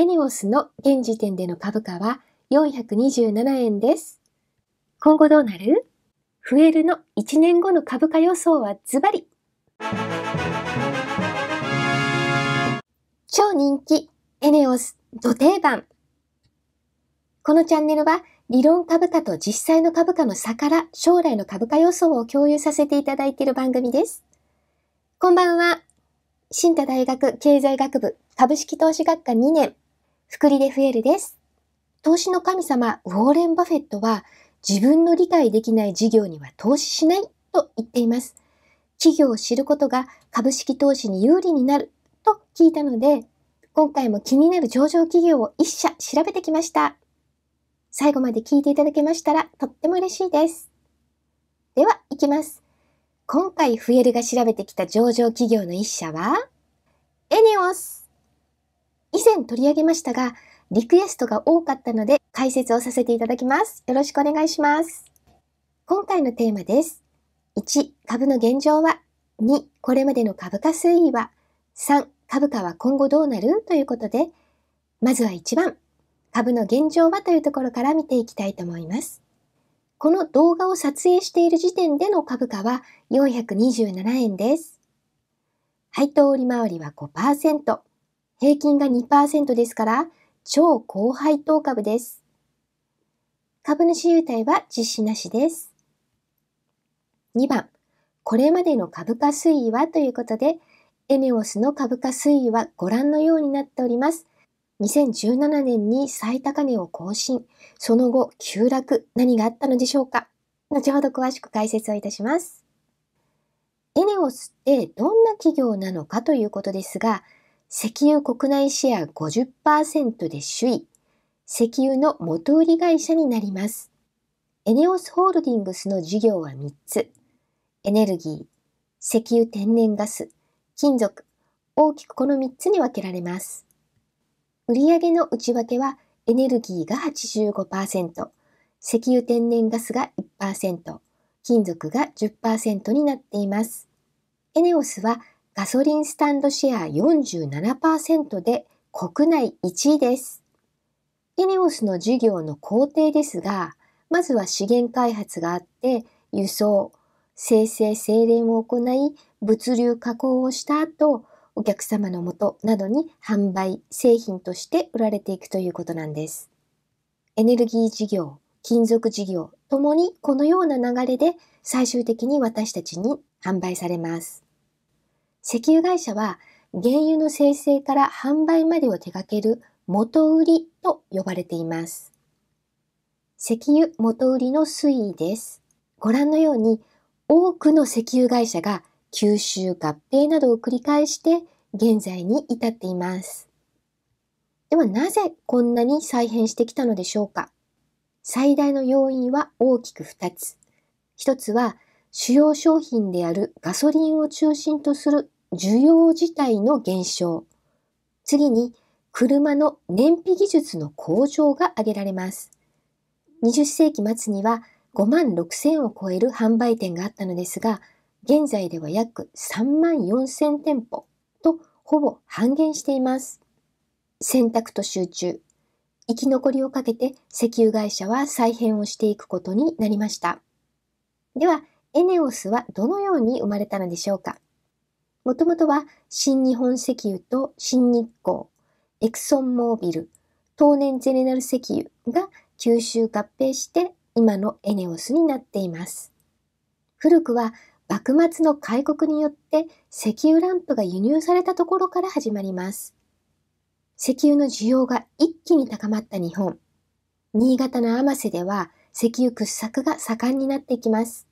エネオスの現時点での株価は427円です。今後どうなる増えるの1年後の株価予想はズバリ超人気エネオス土定番このチャンネルは理論株価と実際の株価の差から将来の株価予想を共有させていただいている番組です。こんばんは。新田大学経済学部株式投資学科2年福利で増えるです。投資の神様、ウォーレン・バフェットは、自分の理解できない事業には投資しないと言っています。企業を知ることが株式投資に有利になると聞いたので、今回も気になる上場企業を一社調べてきました。最後まで聞いていただけましたらとっても嬉しいです。では、いきます。今回フエルが調べてきた上場企業の一社は、エネオス以前取り上げましたが、リクエストが多かったので解説をさせていただきます。よろしくお願いします。今回のテーマです。1、株の現状は ?2、これまでの株価推移は ?3、株価は今後どうなるということで、まずは1番、株の現状はというところから見ていきたいと思います。この動画を撮影している時点での株価は427円です。配当利回りは5%。平均が2%ですから、超高配当株です。株主優待は実施なしです。2番、これまでの株価推移はということで、エネオスの株価推移はご覧のようになっております。2017年に最高値を更新、その後急落、何があったのでしょうか後ほど詳しく解説をいたします。エネオスってどんな企業なのかということですが、石油国内シェア50%で首位、石油の元売り会社になります。エネオスホールディングスの事業は3つ。エネルギー、石油天然ガス、金属、大きくこの3つに分けられます。売上の内訳はエネルギーが85%、石油天然ガスが1%、金属が10%になっています。エネオスはガソリンスタンドシェア47%で国内1位です。イネオスの事業の工程ですが、まずは資源開発があって、輸送、生成、精錬を行い、物流加工をした後、お客様のもとなどに販売、製品として売られていくということなんです。エネルギー事業、金属事業ともにこのような流れで最終的に私たちに販売されます。石油会社は原油の生成から販売までを手掛ける元売りと呼ばれています。石油元売りの推移です。ご覧のように多くの石油会社が吸収合併などを繰り返して現在に至っています。ではなぜこんなに再編してきたのでしょうか最大の要因は大きく2つ。1つは主要商品であるガソリンを中心とする需要自体の減少。次に、車の燃費技術の向上が挙げられます。20世紀末には5万6000を超える販売店があったのですが、現在では約3万4000店舗とほぼ半減しています。選択と集中。生き残りをかけて石油会社は再編をしていくことになりました。では、エネオスはどのように生まれたのでしょうかもともとは新日本石油と新日光、エクソンモービル、東年ゼネラル石油が吸収合併して今のエネオスになっています。古くは幕末の開国によって石油ランプが輸入されたところから始まります。石油の需要が一気に高まった日本。新潟の天瀬では石油掘削が盛んになっていきます。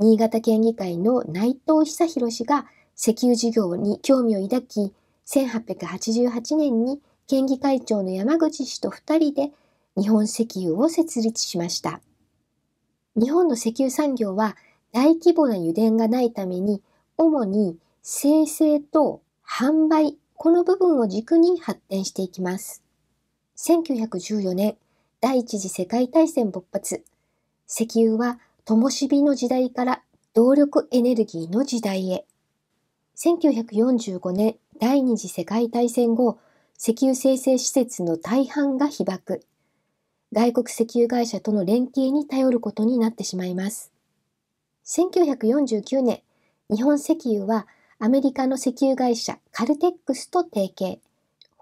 新潟県議会の内藤久弘氏が石油事業に興味を抱き、1888年に県議会長の山口氏と2人で日本石油を設立しました。日本の石油産業は大規模な油田がないために、主に生成と販売、この部分を軸に発展していきます。1914年、第一次世界大戦勃発。石油は灯火の時代から動力エネルギーの時代へ。1945年第二次世界大戦後、石油生成施設の大半が被爆。外国石油会社との連携に頼ることになってしまいます。1949年、日本石油はアメリカの石油会社カルテックスと提携。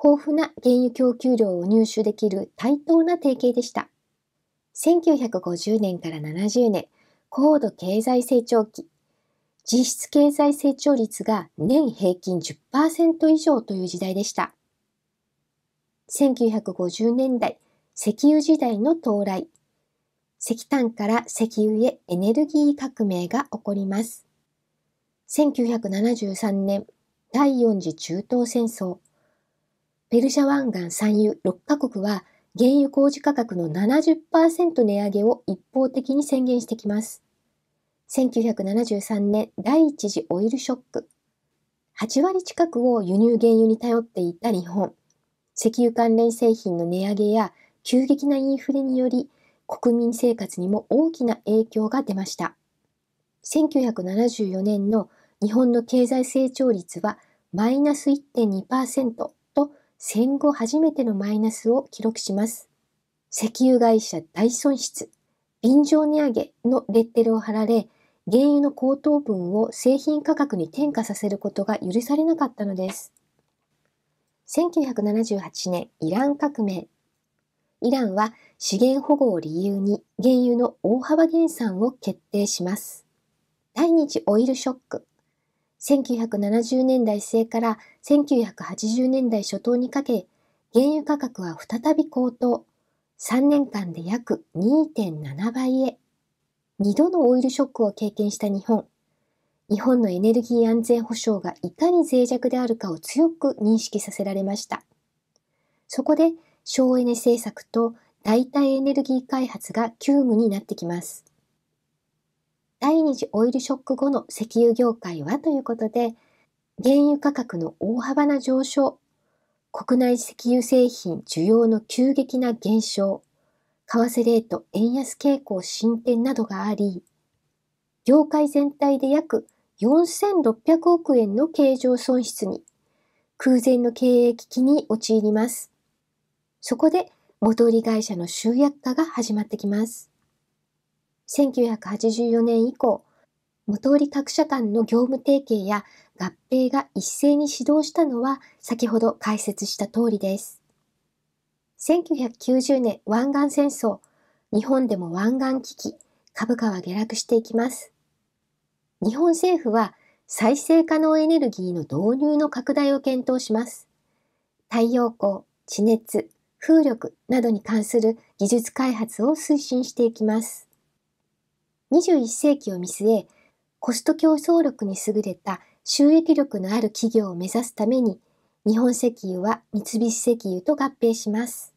豊富な原油供給量を入手できる対等な提携でした。1950年から70年、高度経済成長期、実質経済成長率が年平均10%以上という時代でした。1950年代、石油時代の到来。石炭から石油へエネルギー革命が起こります。1973年、第4次中東戦争。ペルシャ湾岸産油6カ国は原油工事価格の70%値上げを一方的に宣言してきます。1973年第一次オイルショック。8割近くを輸入原油に頼っていた日本。石油関連製品の値上げや急激なインフレにより国民生活にも大きな影響が出ました。1974年の日本の経済成長率はマイナス1.2%と戦後初めてのマイナスを記録します。石油会社大損失、便乗値上げのレッテルを貼られ、原油の高騰分を製品価格に転嫁させることが許されなかったのです。1978年イラン革命。イランは資源保護を理由に原油の大幅減産を決定します。第二次オイルショック。1970年代末から1980年代初頭にかけ、原油価格は再び高騰。3年間で約2.7倍へ。2度のオイルショックを経験した日本。日本のエネルギー安全保障がいかに脆弱であるかを強く認識させられました。そこで省エネ政策と代替エネルギー開発が急務になってきます。第二次オイルショック後の石油業界はということで、原油価格の大幅な上昇、国内石油製品需要の急激な減少、為替レート、円安傾向、進展などがあり、業界全体で約4600億円の経常損失に、空前の経営危機に陥ります。そこで、元売り会社の集約化が始まってきます。1984年以降、元売り各社間の業務提携や合併が一斉に始動したのは先ほど解説した通りです。1990年湾岸戦争、日本でも湾岸危機、株価は下落していきます。日本政府は再生可能エネルギーの導入の拡大を検討します。太陽光、地熱、風力などに関する技術開発を推進していきます。21世紀を見据え、コスト競争力に優れた収益力のある企業を目指すために、日本石油は三菱石油と合併します。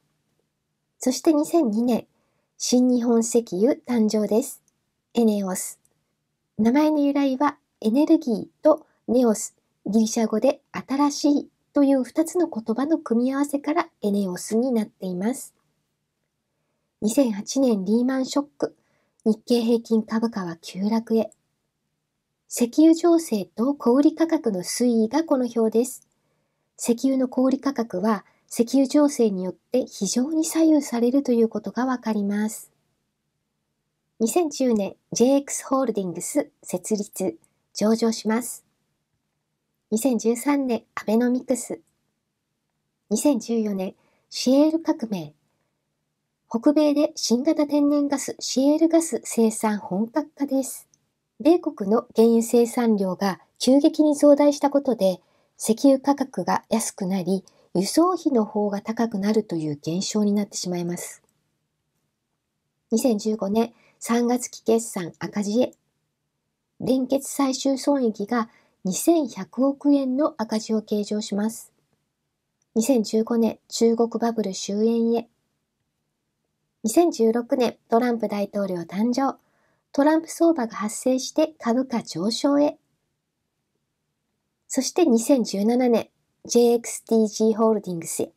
そして2002年、新日本石油誕生です。エネオス。名前の由来はエネルギーとネオス、ギリシャ語で新しいという2つの言葉の組み合わせからエネオスになっています。2008年リーマンショック、日経平均株価は急落へ。石油情勢と小売価格の推移がこの表です。石油の小売価格は石油情勢によって非常に左右されるということがわかります。2010年 JX ホールディングス設立、上場します。2013年アベノミクス。2014年シエール革命。北米で新型天然ガスシエールガス生産本格化です。米国の原油生産量が急激に増大したことで石油価格が安くなり、輸送費の方が高くなるという現象になってしまいます。2015年3月期決算赤字へ、連結最終損益が2100億円の赤字を計上します。2015年中国バブル終焉へ、2016年トランプ大統領誕生、トランプ相場が発生して株価上昇へ、そして2017年、JXTG ホールディングスへ、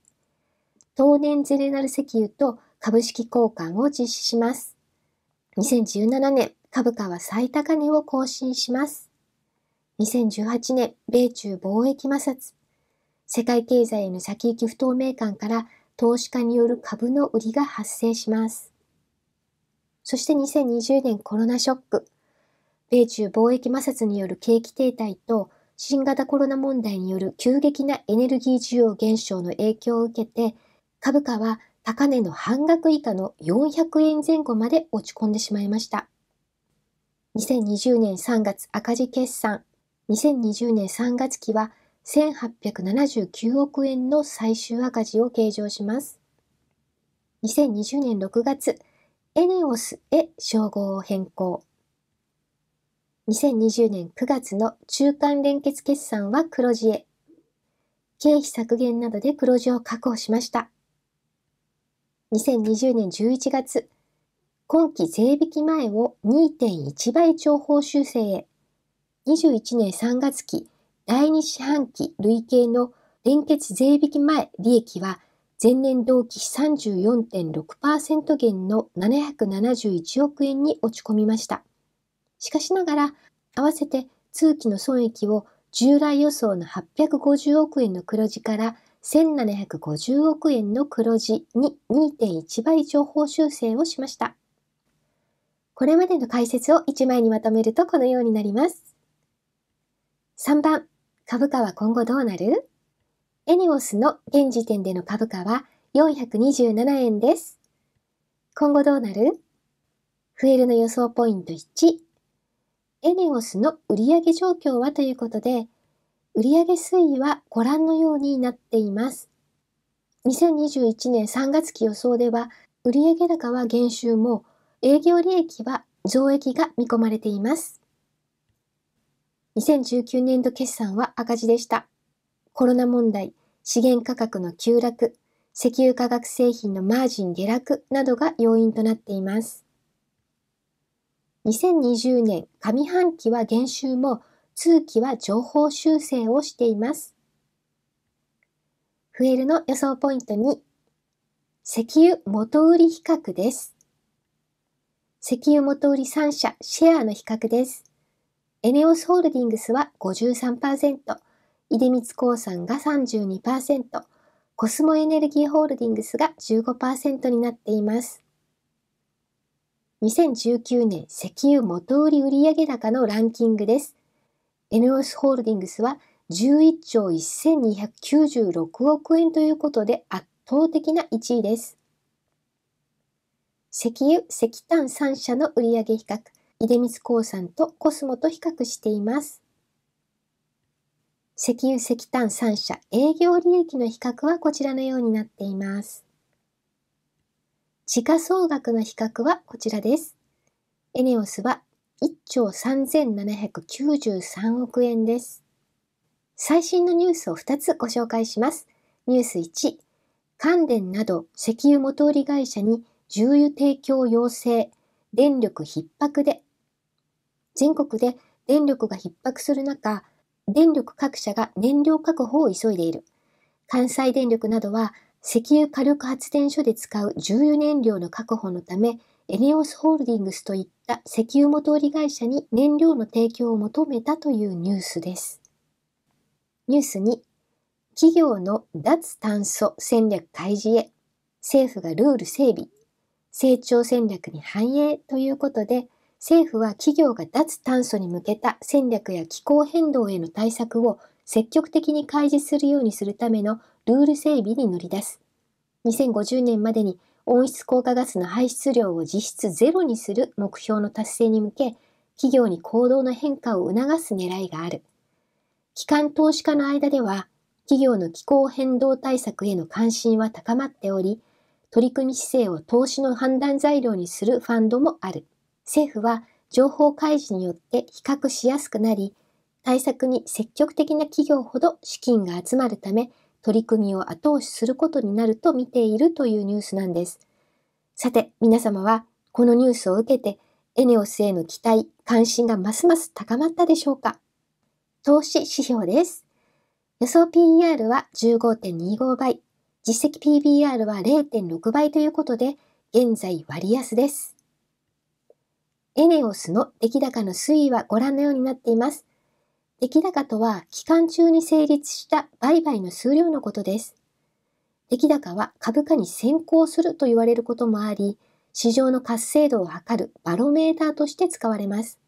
当年ゼネラル石油と株式交換を実施します。2017年、株価は最高値を更新します。2018年、米中貿易摩擦。世界経済への先行き不透明感から投資家による株の売りが発生します。そして2020年コロナショック。米中貿易摩擦による景気停滞と新型コロナ問題による急激なエネルギー需要減少の影響を受けて、株価は高値の半額以下の400円前後まで落ち込んでしまいました。2020年3月赤字決算、2020年3月期は1879億円の最終赤字を計上します。2020年6月、エネオスへ称号を変更。2020年9月の中間連結決算は黒字へ。経費削減などで黒字を確保しました。2020年11月、今期税引き前を2.1倍超報修正へ。21年3月期、第2四半期累計の連結税引き前利益は前年同期比34.6%減の771億円に落ち込みました。しかしながら、合わせて通期の損益を従来予想の850億円の黒字から1750億円の黒字に2.1倍上方修正をしました。これまでの解説を1枚にまとめるとこのようになります。3番、株価は今後どうなるエニオスの現時点での株価は427円です。今後どうなる増えるの予想ポイント1、エネオスの売上状況はということで、売上推移はご覧のようになっています。2021年3月期予想では、売上高は減収も、営業利益は増益が見込まれています。2019年度決算は赤字でした。コロナ問題、資源価格の急落、石油化学製品のマージン下落などが要因となっています。2020年上半期は減収も通期は情報修正をしています。増えるの予想ポイント2、石油元売り比較です。石油元売り3社シェアの比較です。エネオスホールディングスは53%、出光興産が32%、コスモエネルギーホールディングスが15%になっています。2019年石油元売り売上高のランキングです。NOS ホールディングスは11兆1296億円ということで圧倒的な1位です。石油、石炭3社の売上比較、出光興産とコスモと比較しています。石油、石炭3社営業利益の比較はこちらのようになっています。時価総額の比較はこちらです。エネオスは1兆3793億円です。最新のニュースを2つご紹介します。ニュース1、関電など石油元売り会社に重油提供要請、電力逼迫で。全国で電力が逼迫する中、電力各社が燃料確保を急いでいる。関西電力などは石油火力発電所で使う重油燃料の確保のため、エネオスホールディングスといった石油元売り会社に燃料の提供を求めたというニュースです。ニュース2、企業の脱炭素戦略開示へ、政府がルール整備、成長戦略に反映ということで、政府は企業が脱炭素に向けた戦略や気候変動への対策を積極的に開示するようにするためのルール整備に乗り出す。2050年までに温室効果ガスの排出量を実質ゼロにする目標の達成に向け、企業に行動の変化を促す狙いがある。機関投資家の間では、企業の気候変動対策への関心は高まっており、取り組み姿勢を投資の判断材料にするファンドもある。政府は情報開示によって比較しやすくなり、対策に積極的な企業ほど資金が集まるため、取り組みを後押しすることになると見ているというニュースなんです。さて、皆様はこのニュースを受けて、エネオスへの期待、関心がますます高まったでしょうか投資指標です。予想 PER は15.25倍、実績 PBR は0.6倍ということで、現在割安です。エネオスの出来高の推移はご覧のようになっています。出来高とは期間中に成立した売買の数量のことです。出来高は株価に先行すると言われることもあり、市場の活性度を測るバロメーターとして使われます。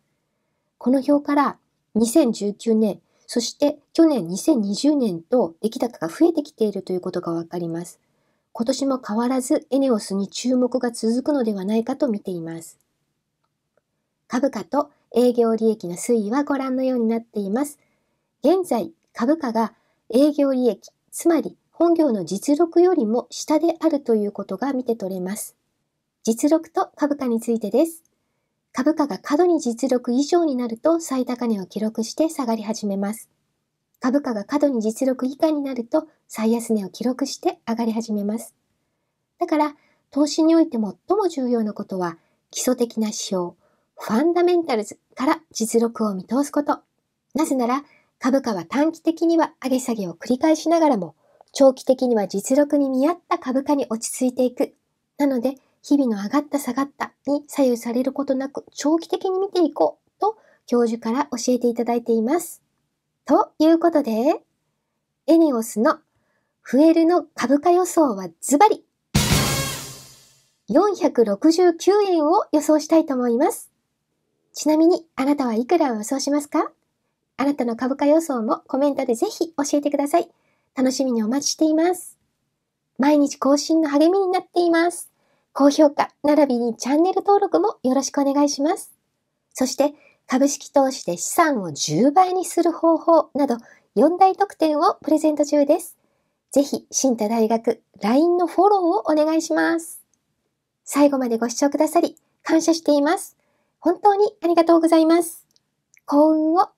この表から2019年、そして去年2020年と出来高が増えてきているということがわかります。今年も変わらずエネオスに注目が続くのではないかと見ています。株価と営業利益の推移はご覧のようになっています。現在、株価が営業利益、つまり本業の実力よりも下であるということが見て取れます。実力と株価についてです。株価が過度に実力以上になると最高値を記録して下がり始めます。株価が過度に実力以下になると最安値を記録して上がり始めます。だから、投資において最も重要なことは基礎的な指標、ファンダメンタルズから実力を見通すこと。なぜなら、株価は短期的には上げ下げを繰り返しながらも、長期的には実力に見合った株価に落ち着いていく。なので、日々の上がった下がったに左右されることなく長期的に見ていこうと教授から教えていただいています。ということで、エネオスのフエルの株価予想はズバリ469円を予想したいと思います。ちなみに、あなたはいくらを予想しますかあなたの株価予想もコメントでぜひ教えてください。楽しみにお待ちしています。毎日更新の励みになっています。高評価、並びにチャンネル登録もよろしくお願いします。そして、株式投資で資産を10倍にする方法など4大特典をプレゼント中です。ぜひ、新田大学 LINE のフォローをお願いします。最後までご視聴くださり、感謝しています。本当にありがとうございます。幸運を